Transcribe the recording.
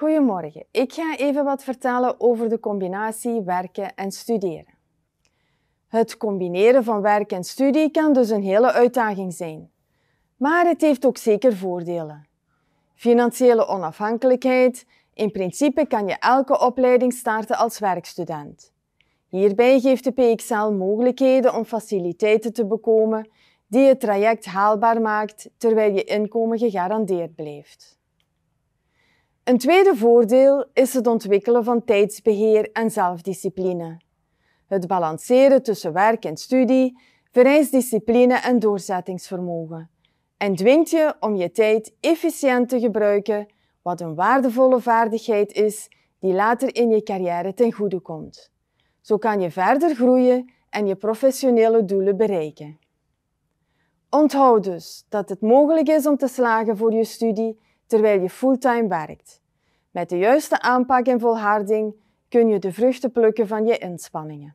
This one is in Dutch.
Goedemorgen, ik ga even wat vertellen over de combinatie werken en studeren. Het combineren van werk en studie kan dus een hele uitdaging zijn. Maar het heeft ook zeker voordelen. Financiële onafhankelijkheid. In principe kan je elke opleiding starten als werkstudent. Hierbij geeft de PXL mogelijkheden om faciliteiten te bekomen die het traject haalbaar maakt terwijl je inkomen gegarandeerd blijft. Een tweede voordeel is het ontwikkelen van tijdsbeheer en zelfdiscipline. Het balanceren tussen werk en studie vereist discipline en doorzettingsvermogen en dwingt je om je tijd efficiënt te gebruiken, wat een waardevolle vaardigheid is die later in je carrière ten goede komt. Zo kan je verder groeien en je professionele doelen bereiken. Onthoud dus dat het mogelijk is om te slagen voor je studie terwijl je fulltime werkt. Met de juiste aanpak en volharding kun je de vruchten plukken van je inspanningen.